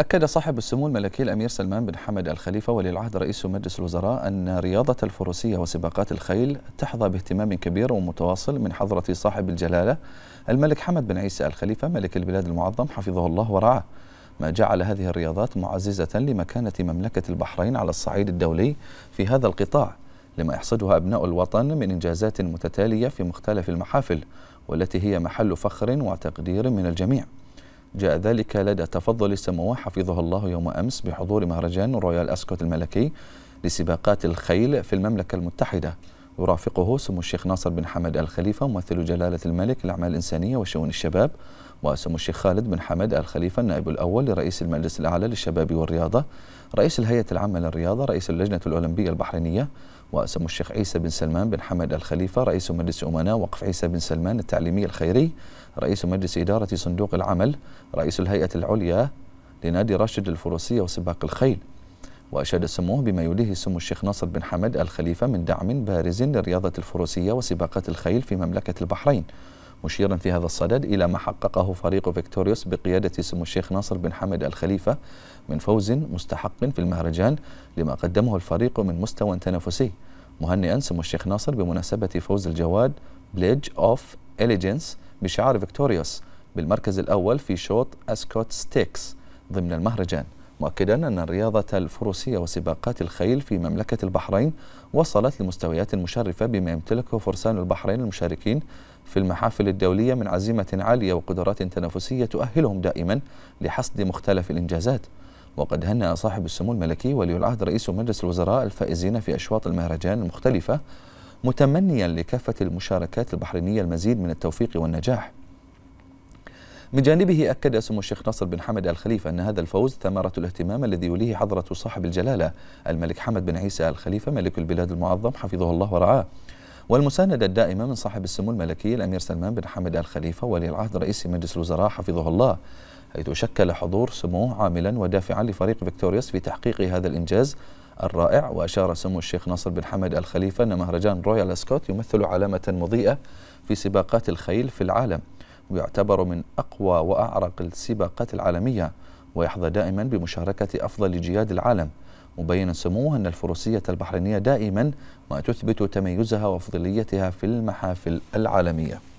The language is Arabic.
أكد صاحب السمو الملكي الأمير سلمان بن حمد الخليفة ولي العهد رئيس مجلس الوزراء أن رياضة الفروسية وسباقات الخيل تحظى باهتمام كبير ومتواصل من حضرة صاحب الجلالة الملك حمد بن عيسى الخليفة ملك البلاد المعظم حفظه الله ورعاه ما جعل هذه الرياضات معززة لمكانة مملكة البحرين على الصعيد الدولي في هذا القطاع لما يحصدها أبناء الوطن من إنجازات متتالية في مختلف المحافل والتي هي محل فخر وتقدير من الجميع جاء ذلك لدى تفضل السمواه حفظه الله يوم أمس بحضور مهرجان رويال أسكوت الملكي لسباقات الخيل في المملكة المتحدة يرافقه سمو الشيخ ناصر بن حمد الخليفة ممثل جلالة الملك للأعمال الإنسانية وشؤون الشباب وسمو الشيخ خالد بن حمد الخليفة النائب الأول لرئيس المجلس الأعلى للشباب والرياضة رئيس الهيئة العامة للرياضة رئيس اللجنة الأولمبية البحرينية وسمو الشيخ عيسى بن سلمان بن حمد الخليفة رئيس مجلس أمناء وقف عيسى بن سلمان التعليمي الخيري رئيس مجلس إدارة صندوق العمل رئيس الهيئة العليا لنادي راشد الفروسية وسباق الخيل وأشاد سموه بما يليه سمو الشيخ ناصر بن حمد الخليفة من دعم بارز لرياضة الفروسية وسباقات الخيل في مملكة البحرين مشيرا في هذا الصدد إلى ما حققه فريق فيكتوريوس بقيادة سمو الشيخ ناصر بن حمد الخليفة من فوز مستحق في المهرجان لما قدمه الفريق من مستوى تنافسي مهنئا سمو الشيخ ناصر بمناسبة فوز الجواد بليج أوف إليجنس بشعار فيكتوريوس بالمركز الأول في شوط أسكوت ستيكس ضمن المهرجان مؤكدا أن الرياضة الفروسية وسباقات الخيل في مملكة البحرين وصلت لمستويات مشرفة بما يمتلكه فرسان البحرين المشاركين في المحافل الدولية من عزيمة عالية وقدرات تنافسية تؤهلهم دائما لحصد مختلف الإنجازات وقد هنأ صاحب السمو الملكي ولي العهد رئيس مجلس الوزراء الفائزين في أشواط المهرجان المختلفة متمنيا لكافة المشاركات البحرينية المزيد من التوفيق والنجاح من جانبه أكد سمو الشيخ ناصر بن حمد الخليفة أن هذا الفوز ثمرة الاهتمام الذي يوليه حضرة صاحب الجلالة الملك حمد بن عيسى الخليفة ملك البلاد المعظم حفظه الله ورعاه والمساندة الدائمة من صاحب السمو الملكي الأمير سلمان بن حمد الخليفة ولي العهد رئيس مجلس الوزراء حفظه الله حيث شكل حضور سموه عاملا ودافعا لفريق فيكتوريوس في تحقيق هذا الإنجاز الرائع وأشار سمو الشيخ ناصر بن حمد الخليفة أن مهرجان رويال اسكوت يمثل علامة مضيئة في سباقات الخيل في العالم ويعتبر من أقوى وأعرق السباقات العالمية ويحظى دائما بمشاركة أفضل جياد العالم مبينا سموه أن الفروسية البحرينية دائما ما تثبت تميزها وفضليتها في المحافل العالمية